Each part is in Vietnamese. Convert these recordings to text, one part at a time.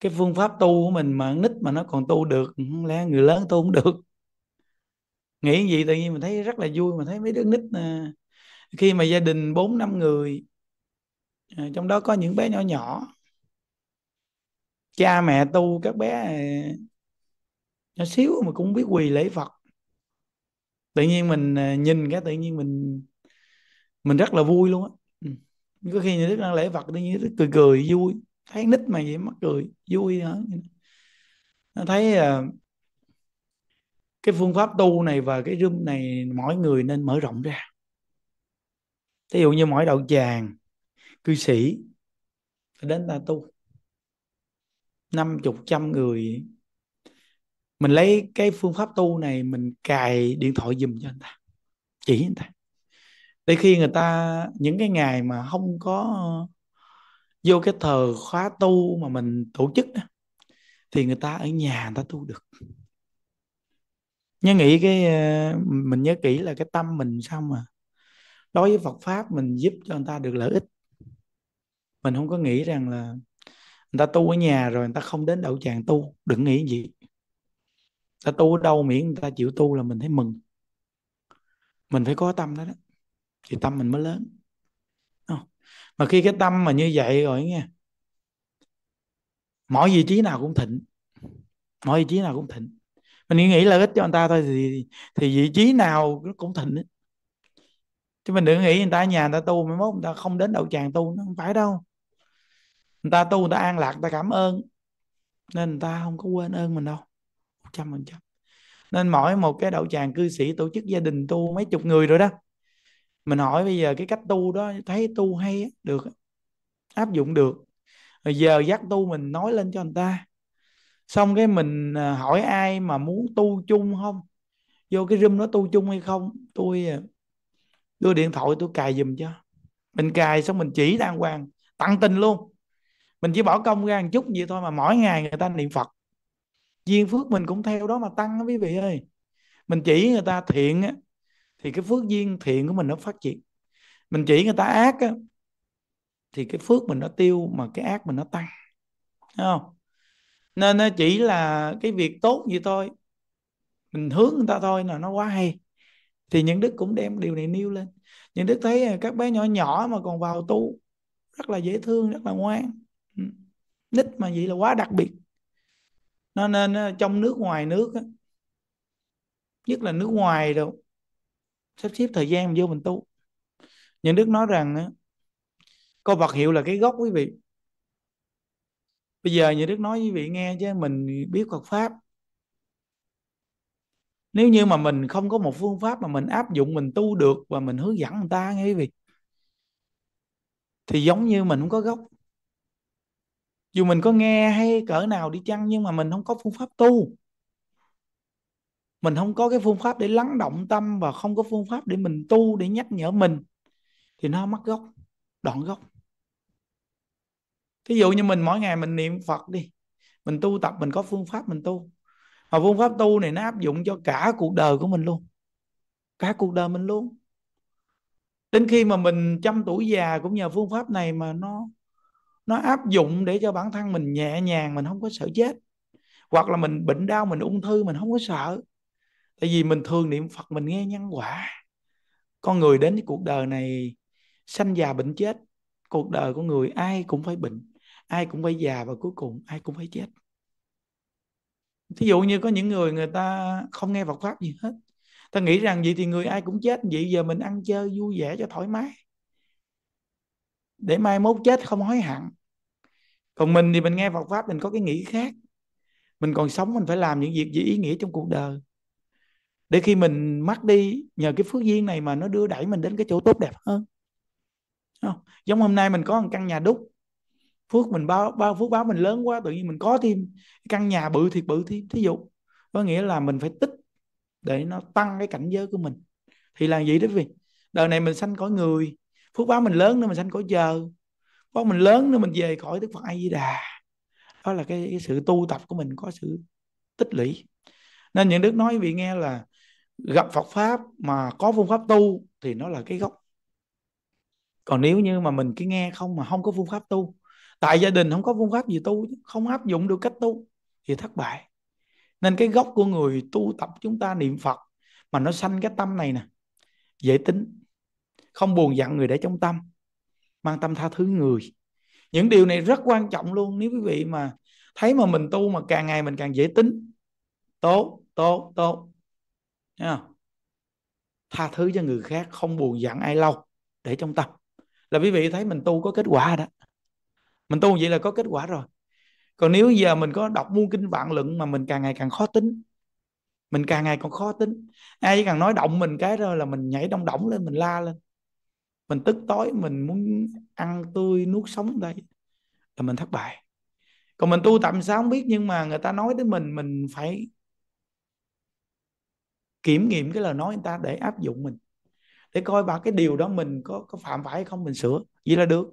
cái phương pháp tu của mình mà nít mà nó còn tu được ừ, lẽ người lớn tu cũng được nghĩ gì tự nhiên mình thấy rất là vui mình thấy mấy đứa nít à, khi mà gia đình bốn năm người à, trong đó có những bé nhỏ nhỏ cha mẹ tu các bé à, nhỏ xíu mà cũng biết quỳ lễ Phật tự nhiên mình à, nhìn cái tự nhiên mình mình rất là vui luôn á ừ. có khi những đứa đang lễ Phật tự nhiên cười cười vui thấy nít mà vậy mắc cười vui hả nó thấy uh, cái phương pháp tu này và cái room này mỗi người nên mở rộng ra thí dụ như mỗi đạo tràng cư sĩ đến ta tu năm chục trăm người mình lấy cái phương pháp tu này mình cài điện thoại dùm cho người ta chỉ người ta để khi người ta những cái ngày mà không có vô cái thờ khóa tu mà mình tổ chức đó, thì người ta ở nhà người ta tu được nhớ nghĩ cái ờ, mình nhớ kỹ là cái tâm mình sao mà đối với Phật pháp mình giúp cho người ta được lợi ích mình không có nghĩ rằng là người ta tu ở nhà rồi người ta không đến đậu tràng tu đừng nghĩ gì ta tu ở đâu miễn người ta chịu tu là mình thấy mừng mình phải có tâm đó, đó. thì tâm mình mới lớn mà khi cái tâm mà như vậy rồi nghe mọi vị trí nào cũng thịnh mọi vị trí nào cũng thịnh mình nghĩ lợi ích cho người ta thôi thì thì vị trí nào cũng thịnh ấy. chứ mình đừng nghĩ người ta ở nhà người ta tu mới mốt người ta không đến đậu tràng tu nó không phải đâu người ta tu người ta an lạc người ta cảm ơn nên người ta không có quên ơn mình đâu một trăm phần trăm nên mỗi một cái đậu tràng cư sĩ tổ chức gia đình tu mấy chục người rồi đó mình hỏi bây giờ cái cách tu đó thấy tu hay được áp dụng được rồi giờ giác tu mình nói lên cho người ta xong cái mình à, hỏi ai mà muốn tu chung không vô cái room nó tu chung hay không tôi à, đưa điện thoại tôi cài dùm cho mình cài xong mình chỉ đàng hoàng tặng tình luôn mình chỉ bỏ công ra một chút vậy thôi mà mỗi ngày người ta niệm phật duyên phước mình cũng theo đó mà tăng đó quý vị ơi mình chỉ người ta thiện thì cái phước duyên thiện của mình nó phát triển mình chỉ người ta ác á, thì cái phước mình nó tiêu mà cái ác mình nó tăng Thấy không nên nó chỉ là cái việc tốt gì thôi mình hướng người ta thôi là nó quá hay thì những đức cũng đem điều này nêu lên những đức thấy các bé nhỏ nhỏ mà còn vào tu rất là dễ thương rất là ngoan ừ. nít mà vậy là quá đặc biệt nó nên ờ, trong nước ngoài nước nhất là nước ngoài đâu sắp xếp thời gian mình vô mình tu những đức nói rằng câu vật hiệu là cái gốc quý vị bây giờ nhà đức nói với vị nghe chứ mình biết Phật pháp nếu như mà mình không có một phương pháp mà mình áp dụng mình tu được và mình hướng dẫn người ta nghe quý vị thì giống như mình không có gốc dù mình có nghe hay cỡ nào đi chăng nhưng mà mình không có phương pháp tu mình không có cái phương pháp để lắng động tâm và không có phương pháp để mình tu để nhắc nhở mình thì nó mất gốc đoạn gốc thí dụ như mình mỗi ngày mình niệm phật đi mình tu tập mình có phương pháp mình tu mà phương pháp tu này nó áp dụng cho cả cuộc đời của mình luôn cả cuộc đời mình luôn đến khi mà mình trăm tuổi già cũng nhờ phương pháp này mà nó nó áp dụng để cho bản thân mình nhẹ nhàng mình không có sợ chết hoặc là mình bệnh đau mình ung thư mình không có sợ tại vì mình thường niệm phật mình nghe nhân quả con người đến với cuộc đời này sanh già bệnh chết cuộc đời của người ai cũng phải bệnh ai cũng phải già và cuối cùng ai cũng phải chết thí dụ như có những người người ta không nghe Phật pháp gì hết ta nghĩ rằng vậy thì người ai cũng chết vậy giờ mình ăn chơi vui vẻ cho thoải mái để mai mốt chết không hối hận còn mình thì mình nghe Phật pháp mình có cái nghĩ khác mình còn sống mình phải làm những việc gì ý nghĩa trong cuộc đời để khi mình mất đi nhờ cái phước duyên này mà nó đưa đẩy mình đến cái chỗ tốt đẹp hơn không? giống hôm nay mình có một căn nhà đúc phước mình bao bao phước báo mình lớn quá tự nhiên mình có thêm căn nhà bự thiệt bự thì thí dụ có nghĩa là mình phải tích để nó tăng cái cảnh giới của mình thì là gì đó vì đời này mình sanh cõi người phước báo mình lớn nữa mình sanh cõi giờ phước mình lớn nữa mình về khỏi đức phật a di đà đó là cái, cái sự tu tập của mình có sự tích lũy nên những đức nói vị nghe là gặp Phật pháp mà có phương pháp tu thì nó là cái gốc còn nếu như mà mình cứ nghe không mà không có phương pháp tu tại gia đình không có phương pháp gì tu không áp dụng được cách tu thì thất bại nên cái gốc của người tu tập chúng ta niệm Phật mà nó sanh cái tâm này nè dễ tính không buồn giận người để trong tâm mang tâm tha thứ người những điều này rất quan trọng luôn nếu quý vị mà thấy mà mình tu mà càng ngày mình càng dễ tính tốt tốt tốt Thấy tha thứ cho người khác không buồn giận ai lâu để trong tâm là quý vị thấy mình tu có kết quả đó mình tu vậy là có kết quả rồi còn nếu giờ mình có đọc muôn kinh vạn luận mà mình càng ngày càng khó tính mình càng ngày còn khó tính ai chỉ cần nói động mình cái rồi là mình nhảy đông động lên mình la lên mình tức tối mình muốn ăn tươi nuốt sống đây là mình thất bại còn mình tu tạm sao không biết nhưng mà người ta nói tới mình mình phải kiểm nghiệm cái lời nói người ta để áp dụng mình để coi vào cái điều đó mình có có phạm phải hay không mình sửa vậy là được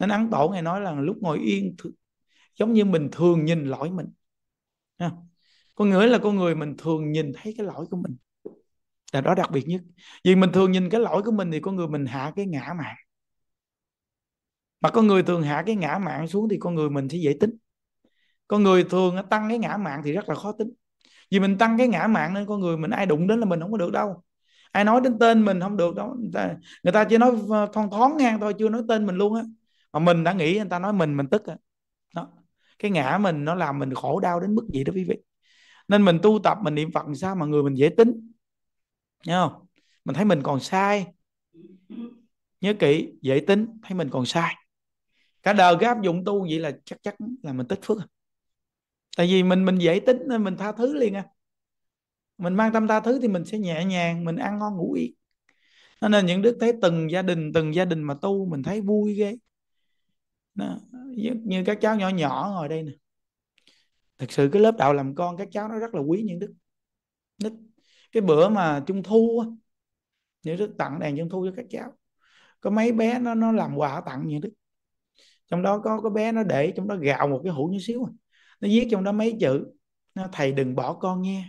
nên ăn tổ ngài nói là lúc ngồi yên th- giống như mình thường nhìn lỗi mình ha. có nghĩa là con người mình thường nhìn thấy cái lỗi của mình là đó đặc biệt nhất vì mình thường nhìn cái lỗi của mình thì con người mình hạ cái ngã mạng mà con người thường hạ cái ngã mạng xuống thì con người mình sẽ dễ tính con người thường tăng cái ngã mạng thì rất là khó tính vì mình tăng cái ngã mạng lên con người mình ai đụng đến là mình không có được đâu ai nói đến tên mình không được đâu người ta, người ta chỉ nói ờ, thon thoáng ngang thôi chưa nói tên mình luôn á mà mình đã nghĩ người ta nói mình mình tức á đó cái ngã mình nó làm mình khổ đau đến mức gì đó quý vị nên mình tu tập mình niệm phật sao mà người mình dễ tính nhớ không mình thấy mình còn sai nhớ kỹ dễ tính thấy mình còn sai cả đời cứ áp dụng tu vậy là chắc chắn là mình tích phước à tại vì mình mình dễ tính nên mình tha thứ liền à mình mang tâm tha thứ thì mình sẽ nhẹ nhàng mình ăn ngon ngủ yên nên những đức thấy từng gia đình từng gia đình mà tu mình thấy vui ghê nó Như, như các cháu nhỏ nhỏ ngồi đây nè thực sự cái lớp đạo làm con các cháu nó rất là quý những đức đức cái bữa mà trung thu những đức tặng đèn trung thu cho các cháu có mấy bé nó nó làm quà tặng những đức trong đó có có bé nó để trong đó gạo một cái hũ như xíu à nó viết trong đó mấy chữ nó thầy đừng bỏ con nghe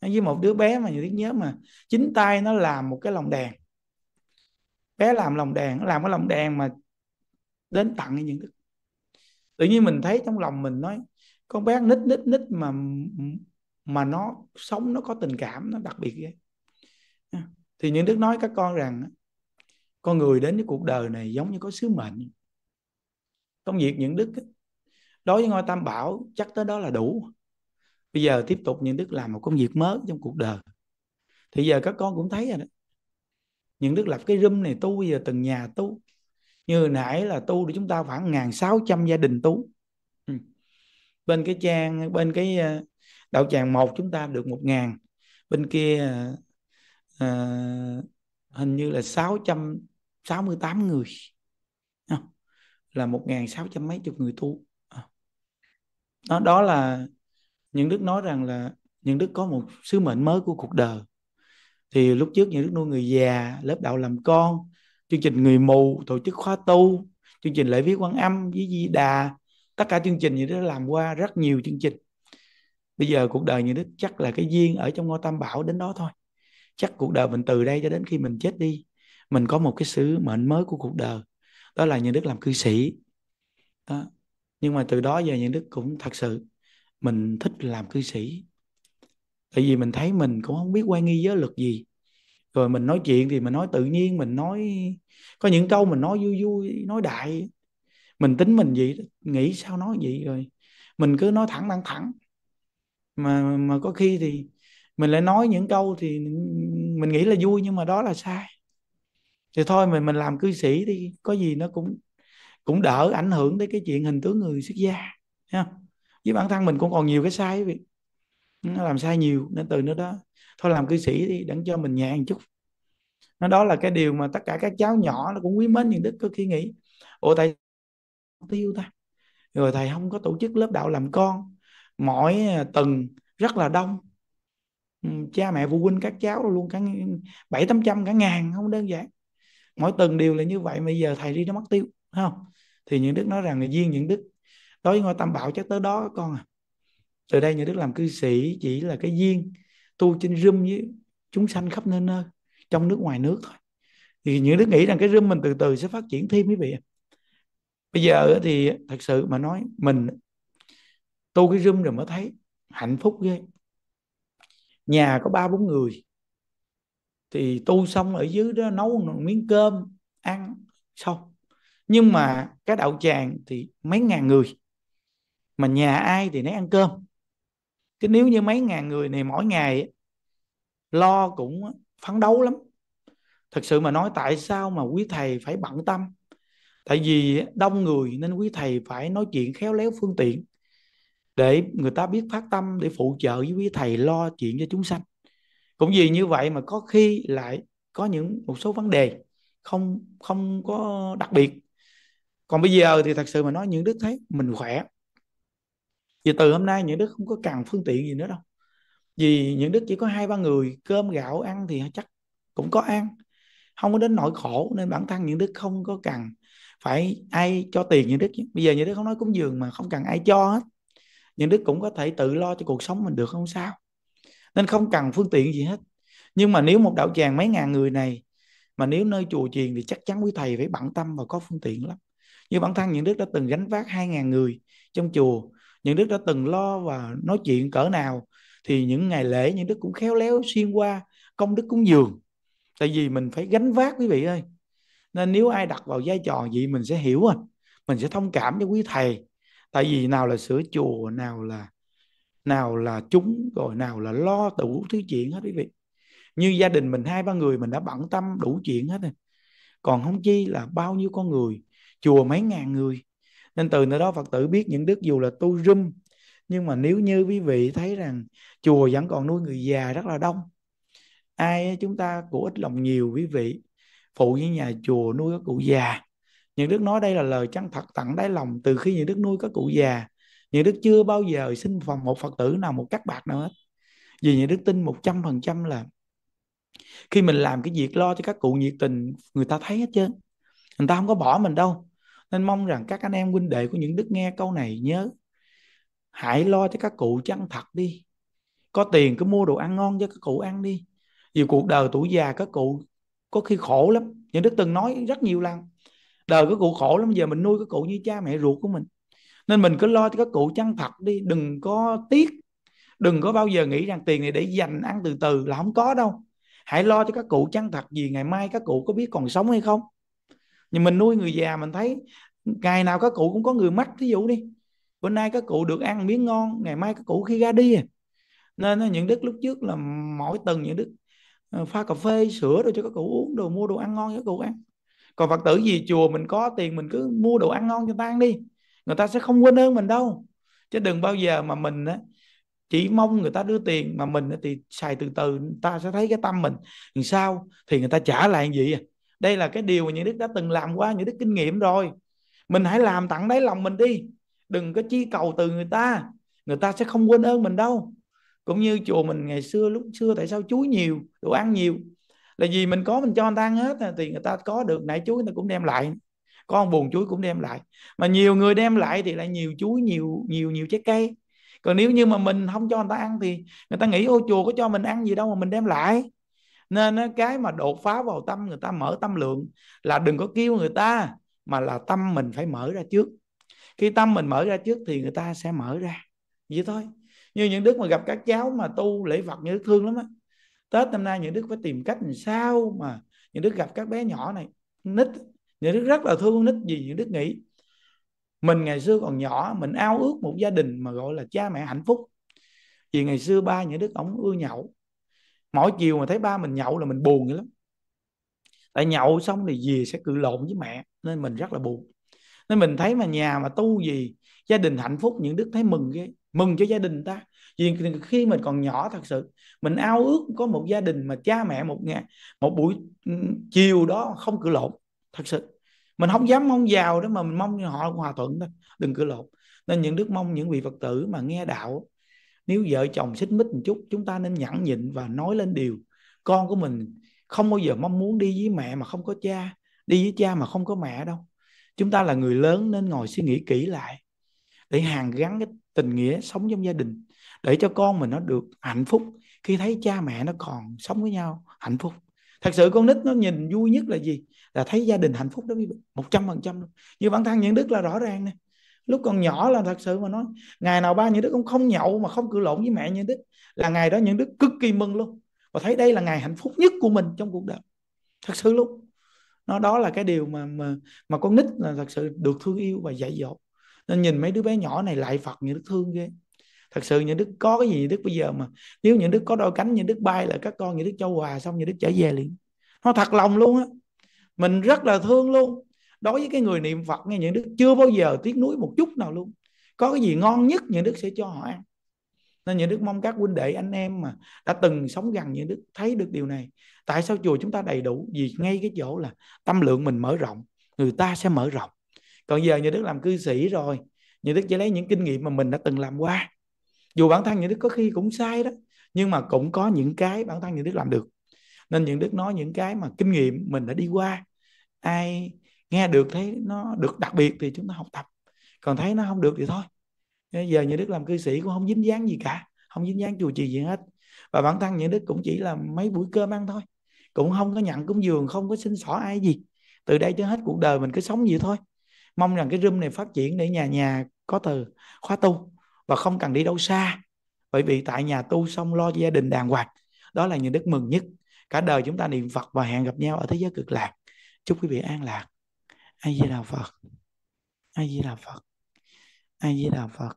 nó với một đứa bé mà những nhớ mà chính tay nó làm một cái lồng đèn bé làm lồng đèn nó làm cái lồng đèn mà đến tặng những đức tự nhiên mình thấy trong lòng mình nói con bé nít nít nít mà mà nó sống nó có tình cảm nó đặc biệt vậy à, thì những đức nói các con rằng con người đến với cuộc đời này giống như có sứ mệnh công việc những đức đối với ngôi tam bảo chắc tới đó là đủ bây giờ tiếp tục những đức làm một công việc mới trong cuộc đời thì giờ các con cũng thấy rồi đó những đức lập cái room này tu giờ từng nhà tu như hồi nãy là tu để chúng ta khoảng ngàn sáu trăm gia đình tu ừ. bên cái trang bên cái ờ, đạo tràng một chúng ta được một ngàn bên kia à, hình như là sáu sáu trăm mươi tám người là một ngàn sáu trăm mấy chục người tu đó đó là những đức nói rằng là những đức có một sứ mệnh mới của cuộc đời thì lúc trước những đức nuôi người già lớp đạo làm con chương trình người mù tổ chức khóa tu chương trình lễ viết quan âm với di đà tất cả chương trình như đức làm qua rất nhiều chương trình bây giờ cuộc đời những đức chắc là cái duyên ở trong ngôi tam bảo đến đó thôi chắc cuộc đời mình từ đây cho đến khi mình chết đi mình có một cái sứ mệnh mới của cuộc đời đó là những đức làm cư sĩ đó nhưng mà từ đó giờ những đức cũng thật sự mình thích làm cư sĩ tại vì mình thấy mình cũng không biết quan nghi giới luật gì rồi mình nói chuyện thì mình nói tự nhiên mình nói có những câu mình nói vui vui nói đại mình tính mình vậy nghĩ sao nói vậy rồi mình cứ nói thẳng thẳng thẳng mà mà có khi thì mình lại nói những câu thì mình nghĩ là vui nhưng mà đó là sai thì thôi mình mình làm cư sĩ đi, có gì nó cũng cũng đỡ ảnh hưởng tới cái chuyện hình tướng người xuất gia nha với bản thân mình cũng còn nhiều cái sai việc nó làm sai nhiều nên từ nữa đó thôi làm cư sĩ đi đặng cho mình nhẹ một chút nó đó là cái điều mà tất cả các cháu nhỏ nó cũng quý mến những đức có khi nghĩ ủa tại tiêu ta rồi thầy không có tổ chức lớp đạo làm con mỗi à, tuần rất là đông ừ, cha mẹ phụ huynh các cháu luôn cả bảy tám trăm cả ngàn không đơn giản mỗi tuần đều là như vậy Bây giờ thầy đi nó mất tiêu không thì những đức nói rằng là duyên những đức đối với ngôi tam bảo chắc tới đó con à từ đây những đức làm cư sĩ chỉ là cái duyên tu trên râm với chúng sanh khắp nơi nơi trong nước ngoài nước thôi thì những đức nghĩ rằng cái râm mình từ từ sẽ phát triển thêm quý vị bây giờ thì thật sự mà nói mình tu cái râm rồi mới thấy hạnh phúc ghê nhà có ba bốn người thì tu xong ở dưới đó nấu một miếng cơm ăn xong nhưng mà cái đạo tràng thì mấy ngàn người mà nhà ai thì nấy ăn cơm chứ nếu như mấy ngàn người này mỗi ngày lo cũng phấn đấu lắm thật sự mà nói tại sao mà quý thầy phải bận tâm tại vì đông người nên quý thầy phải nói chuyện khéo léo phương tiện để người ta biết phát tâm để phụ trợ với quý thầy lo chuyện cho chúng sanh cũng vì như vậy mà có khi lại có những một số vấn đề không không có đặc biệt còn bây giờ thì thật sự mà nói những đức thấy mình khỏe vì từ hôm nay những đức không có cần phương tiện gì nữa đâu vì những đức chỉ có hai ba người cơm gạo ăn thì chắc cũng có ăn không có đến nỗi khổ nên bản thân những đức không có cần phải ai cho tiền những đức bây giờ những đức không nói cúng dường mà không cần ai cho hết những đức cũng có thể tự lo cho cuộc sống mình được không sao nên không cần phương tiện gì hết nhưng mà nếu một đạo tràng mấy ngàn người này mà nếu nơi chùa chiền thì chắc chắn quý thầy phải bận tâm và có phương tiện lắm như bản thân những đức đã từng gánh vác 2.000 người trong chùa những đức đã từng lo và nói chuyện cỡ nào thì những ngày lễ những đức cũng khéo léo xuyên qua công đức cúng dường tại vì mình phải gánh vác quý vị ơi nên nếu ai đặt vào vai trò gì mình sẽ hiểu anh à, mình sẽ thông cảm cho quý thầy tại vì nào là sửa chùa nào là nào là chúng rồi nào là lo đủ thứ chuyện hết quý vị như gia đình mình hai ba người mình đã bận tâm đủ chuyện hết rồi còn không chi là bao nhiêu con người chùa mấy ngàn người nên từ nơi đó phật tử biết những đức dù là tu râm nhưng mà nếu như quý vị thấy rằng chùa vẫn còn nuôi người già rất là đông ai chúng ta của ít lòng nhiều quý vị phụ với nhà chùa nuôi các cụ già những đức nói đây là lời chân thật tặng đáy lòng từ khi những đức nuôi các cụ già những đức chưa bao giờ xin phòng một phật tử nào một cắt bạc nào hết vì những đức tin 100% là khi mình làm cái việc lo cho các cụ nhiệt tình người ta thấy hết chứ người ta không có bỏ mình đâu nên mong rằng các anh em huynh đệ của những đức nghe câu này nhớ hãy lo cho các cụ chăng thật đi có tiền cứ mua đồ ăn ngon cho các cụ ăn đi vì cuộc đời tuổi già các cụ có khi khổ lắm những đức từng nói rất nhiều lần đời các cụ khổ lắm giờ mình nuôi các cụ như cha mẹ ruột của mình nên mình cứ lo cho các cụ chăng thật đi đừng có tiếc đừng có bao giờ nghĩ rằng tiền này để dành ăn từ từ là không có đâu hãy lo cho các cụ chăng thật vì ngày mai các cụ có biết còn sống hay không nhưng mình nuôi người già mình thấy ngày nào các cụ cũng có người mắc thí dụ đi bữa nay các cụ được ăn miếng ngon ngày mai các cụ khi ra đi à. nên những đức lúc trước là mỗi tuần những đức ờ, pha cà phê sữa rồi cho các cụ uống đồ mua đồ ăn ngon cho các cụ ăn còn phật tử gì chùa mình có tiền mình cứ mua đồ ăn ngon cho ta ăn đi người ta sẽ không quên ơn mình đâu chứ đừng bao giờ mà mình á chỉ mong người ta đưa tiền mà mình thì xài từ từ người ta sẽ thấy cái tâm mình làm sao thì người ta trả lại gì à đây là cái điều mà những đức đã từng làm qua những đức kinh nghiệm rồi mình hãy làm tặng đáy lòng mình đi đừng có chi cầu từ người ta người ta sẽ không quên ơn mình đâu cũng như chùa mình ngày xưa lúc xưa tại sao chuối nhiều đồ ăn nhiều là vì mình có mình cho người ta ăn hết thì người ta có được nãy chuối người ta cũng đem lại con buồn chuối cũng đem lại mà nhiều người đem lại thì lại nhiều chuối nhiều nhiều nhiều trái cây còn nếu như mà mình không cho người ta ăn thì người ta nghĩ ô chùa có cho mình ăn gì đâu mà mình đem lại nên cái mà đột phá vào tâm người ta mở tâm lượng là đừng có kêu người ta mà là tâm mình phải mở ra trước khi tâm mình mở ra trước thì người ta sẽ mở ra vậy thôi như những đức mà gặp các cháu mà tu lễ vật như đức thương lắm á tết năm nay những đức phải tìm cách làm sao mà những đức gặp các bé nhỏ này nít những đức rất là thương nít vì những đức nghĩ mình ngày xưa còn nhỏ mình ao ước một gia đình mà gọi là cha mẹ hạnh phúc vì ngày xưa ba những đức ổng ưa nhậu mỗi chiều mà thấy ba mình nhậu là mình buồn vậy lắm tại nhậu xong thì về sẽ cự lộn với mẹ nên mình rất là buồn nên mình thấy mà nhà mà tu gì gia đình hạnh phúc những đức thấy mừng ghê, mừng cho gia đình ta vì khi mình còn nhỏ thật sự mình ao ước có một gia đình mà cha mẹ một ngày một buổi ừ, chiều đó không cự lộn thật sự mình không dám mong giàu đó mà mình mong họ hòa thuận thôi đừng cự lộn nên những đức mong những vị phật tử mà nghe đạo nếu vợ chồng xích mích một chút chúng ta nên nhẫn nhịn và nói lên điều con của mình không bao giờ mong muốn đi với mẹ mà không có cha đi với cha mà không có mẹ đâu chúng ta là người lớn nên ngồi suy nghĩ kỹ lại để hàn gắn cái tình nghĩa sống trong gia đình để cho con mình nó được hạnh phúc khi thấy cha mẹ nó còn sống với nhau hạnh phúc thật sự con nít nó nhìn vui nhất là gì là thấy gia đình hạnh phúc đó một trăm phần trăm như bản thân những đức là rõ ràng này lúc còn nhỏ là thật sự mà nói ngày nào ba những đứa cũng không nhậu mà không cự lộn với mẹ như đức là ngày đó những đứa cực kỳ mừng luôn và thấy đây là ngày hạnh phúc nhất của mình trong cuộc đời thật sự luôn nó đó là cái điều mà mà mà con nít là thật sự được thương yêu và dạy dỗ nên nhìn mấy đứa bé nhỏ này lại phật những đứa thương ghê thật sự những đứa có cái gì những đứa bây giờ mà nếu những đứa có đôi cánh những đứa bay là các con những đứa cho quà xong những đứa trở về liền nó thật lòng luôn á mình rất là thương luôn đối với cái người niệm phật nghe những đức chưa bao giờ tiếc nuối một chút nào luôn có cái gì ngon nhất những đức sẽ cho họ ăn nên những đức mong các huynh đệ anh em mà đã từng sống gần những đức thấy được điều này tại sao chùa chúng ta đầy đủ vì ngay cái chỗ là tâm lượng mình mở rộng người ta sẽ mở rộng còn giờ như đức làm cư sĩ rồi như đức chỉ lấy những kinh nghiệm mà mình đã từng làm qua dù bản thân những đức có khi cũng sai đó nhưng mà cũng có những cái bản thân những đức làm được nên những đức nói những cái mà kinh nghiệm mình đã đi qua ai nghe được thấy nó được đặc biệt thì chúng ta học tập còn thấy nó không được thì thôi giờ những đức làm cư sĩ cũng không dính dáng gì cả không dính dáng chùa trì gì hết và bản thân những đức cũng chỉ là mấy buổi cơm ăn thôi cũng không có nhận cúng dường không có xin xỏ ai gì từ đây tới hết cuộc đời mình cứ sống vậy thôi mong rằng cái room này phát triển để nhà nhà có từ khóa tu và không cần đi đâu xa bởi vì tại nhà tu xong lo gia đình đàng hoàng đó là những đức mừng nhất cả đời chúng ta niệm phật và hẹn gặp nhau ở thế giới cực lạc chúc quý vị an lạc a di đà phật a di đà phật a di đà phật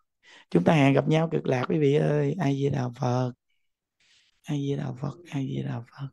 chúng ta hẹn gặp nhau cực lạc quý vị ơi a di đà phật a di đà phật a di đà phật